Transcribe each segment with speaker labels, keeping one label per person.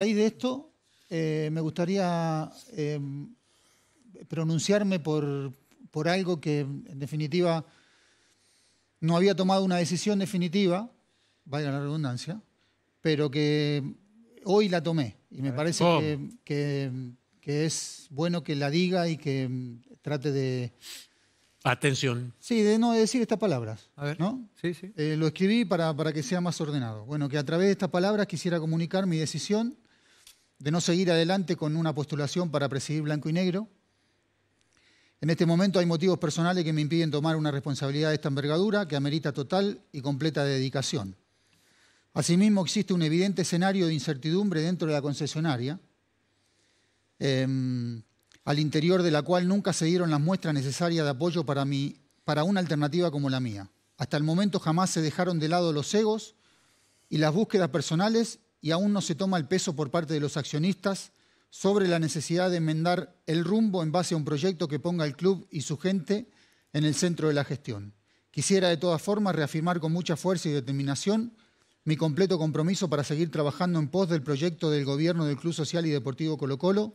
Speaker 1: raíz de esto, eh, me gustaría eh, pronunciarme por, por algo que, en definitiva, no había tomado una decisión definitiva, vaya la redundancia, pero que hoy la tomé. Y me parece que, es bueno que la diga y que mm, trate de,
Speaker 2: Atención.
Speaker 1: Sí, de no decir estas palabras.
Speaker 2: A ver. ¿no? Sí, sí.
Speaker 1: Eh, lo escribí para, para que sea más ordenado. Bueno, que a través de estas palabras quisiera comunicar mi decisión de no seguir adelante con una postulación para presidir blanco y negro. En este momento hay motivos personales que me impiden tomar una responsabilidad de esta envergadura que amerita total y completa dedicación. Asimismo, existe un evidente escenario de incertidumbre dentro de la concesionaria, em, al interior de la cual nunca se dieron las muestras necesarias de apoyo para, mí para una alternativa como la mía. Hasta el momento jamás se dejaron de lado los egos y las búsquedas personales y aún no se toma el peso por parte de los accionistas sobre la necesidad de enmendar el rumbo en base a un proyecto que ponga el club y su gente en el centro de la gestión. Quisiera de todas formas reafirmar con mucha fuerza y determinación mi completo compromiso para seguir trabajando en pos del proyecto del gobierno del Club Social y Deportivo Colo Colo,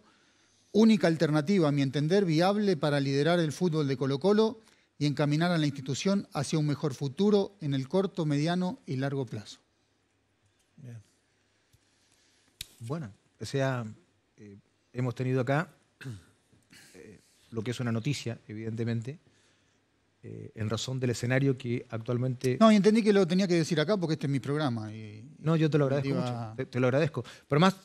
Speaker 1: única alternativa, a mi entender, viable para liderar el fútbol de Colo Colo y encaminar a la institución hacia un mejor futuro en el
Speaker 2: corto, mediano y largo plazo. Bueno, O sea, eh, hemos tenido acá eh, lo que es una noticia, evidentemente, eh, en razón del escenario que actualmente... No, y entendí que lo tenía que decir acá porque este es mi programa. Y, no, yo te lo agradezco mucho, te, lo agradezco. Pero más,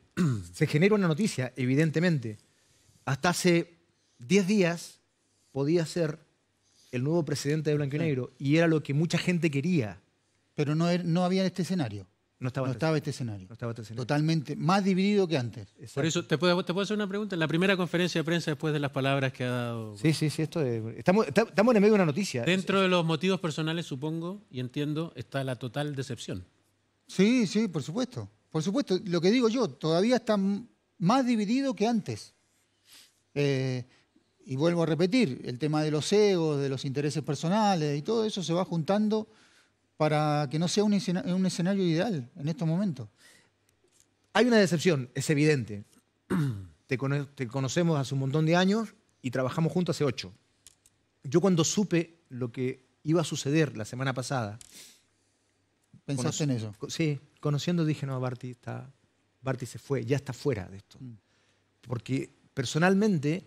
Speaker 2: se genera una noticia, evidentemente. Hasta hace 10 días podía ser el nuevo presidente de Blanco y Negro, y era lo que mucha gente quería. Pero no, er, no había este escenario. Este este no estaba, este, escenario. Totalmente más dividido que antes.
Speaker 1: Por eso, ¿te puedo, hacer una pregunta? En la primera conferencia de prensa, después de las palabras que ha dado.
Speaker 2: Sí, sí, sí, esto estamos, en medio de una noticia. Dentro
Speaker 1: de los motivos personales, supongo y entiendo, está la total decepción.
Speaker 2: Sí, sí, por supuesto. Por supuesto, lo que digo yo,
Speaker 1: todavía está más dividido que antes. Eh, y vuelvo a repetir, el tema de los egos, de los intereses personales y todo eso se va juntando para que no sea un escenario, ideal en estos momentos.
Speaker 2: Hay una decepción, es evidente. Te, conocemos hace un montón de años y trabajamos juntos hace ocho. Yo cuando supe lo que iba a suceder la semana pasada... ¿Pensaste en eso? Sí, conociendo dije, no, Barty, está, se fue, ya está fuera de esto. Mm. Porque personalmente,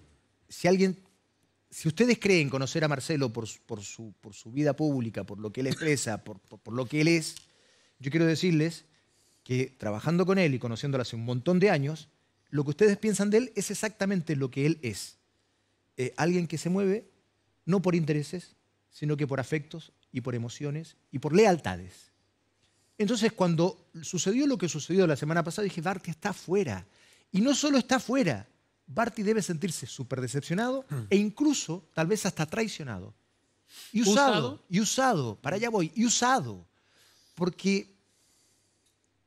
Speaker 2: si alguien si ustedes creen conocer a Marcelo por, su, vida pública, por lo que él expresa, por, lo que él es, yo quiero decirles que trabajando con él y conociéndolo hace un montón de años, lo que ustedes piensan de él es exactamente lo que él es. Eh, alguien que se mueve no por intereses, sino que por afectos y por emociones y por lealtades. Entonces, cuando sucedió lo que sucedió la semana pasada, dije, bart está fuera. Y no solo está fuera, Barty debe sentirse súper decepcionado hmm. e incluso tal vez hasta traicionado. Y usado, y usado, para allá voy, y usado. Porque,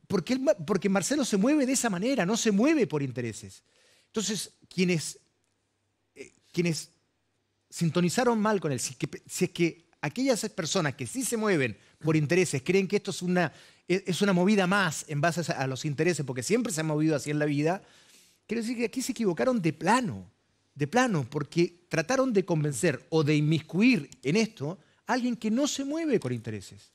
Speaker 2: porque, porque Marcelo se mueve de esa manera, no se mueve por intereses. Entonces, quienes, eh, quienes sintonizaron mal con él, si es, que, aquellas personas que sí se mueven por intereses creen que esto es una, e, es una movida más en base a los intereses, porque siempre se ha movido así en la vida, Quiero decir que aquí se equivocaron de plano, de plano, porque trataron de convencer o de inmiscuir en esto a alguien que no se mueve por intereses.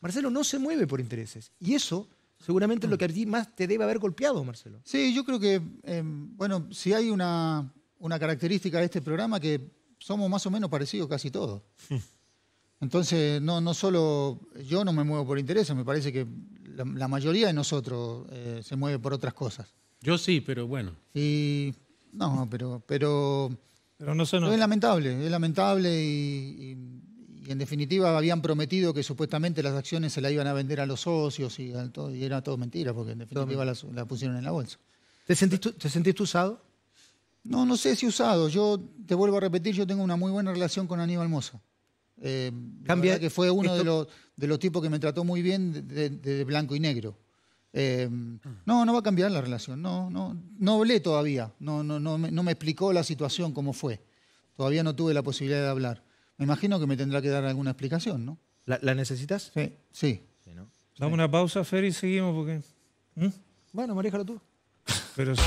Speaker 2: Marcelo no se mueve por intereses. Y eso seguramente es lo que allí más te debe haber golpeado, Marcelo.
Speaker 1: Sí, yo creo que, em, bueno, si hay una, una característica de este programa que somos más o menos parecidos casi todos. Entonces, no, no solo yo no me muevo por intereses, me parece que la, mayoría de nosotros eh, se mueve por otras cosas. Yo sí, pero bueno. Y no, pero, pero, pero no sé, es lamentable, es lamentable y, en definitiva habían prometido que supuestamente las acciones se las iban a vender a los socios y, era todo mentira, porque en definitiva las, pusieron en la bolsa. ¿Te sentiste, ¿Te sentiste usado? No, no sé si usado. Yo te vuelvo a repetir, yo tengo una muy buena relación con Aníbal Mozo, eh, Cambia. Que fue uno de, los, de los tipos que me trató muy bien de blanco y negro. Eh, mm. no, no va a cambiar la relación, no, no, no hablé todavía, no, no, no, me, explicó la situación cómo fue, todavía no tuve la posibilidad de hablar. Me imagino que me tendrá que dar alguna explicación, ¿no? ¿La, necesitas? Sí, sí.
Speaker 2: Dame una pausa, Fer, y seguimos porque... ¿Mm? Bueno, manejalo tú.
Speaker 1: Pero si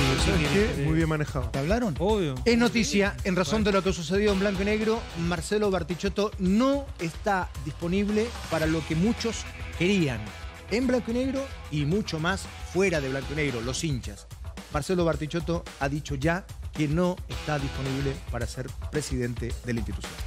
Speaker 1: Muy bien manejado. ¿Te hablaron? Obvio.
Speaker 2: Es noticia, en razón de lo que sucedió en blanco y negro, Marcelo Bartichotto no está disponible para lo que muchos querían en blanco y negro y mucho más fuera de blanco y negro, los hinchas. Marcelo Bartichotto ha dicho ya que no está disponible para ser presidente de la institución.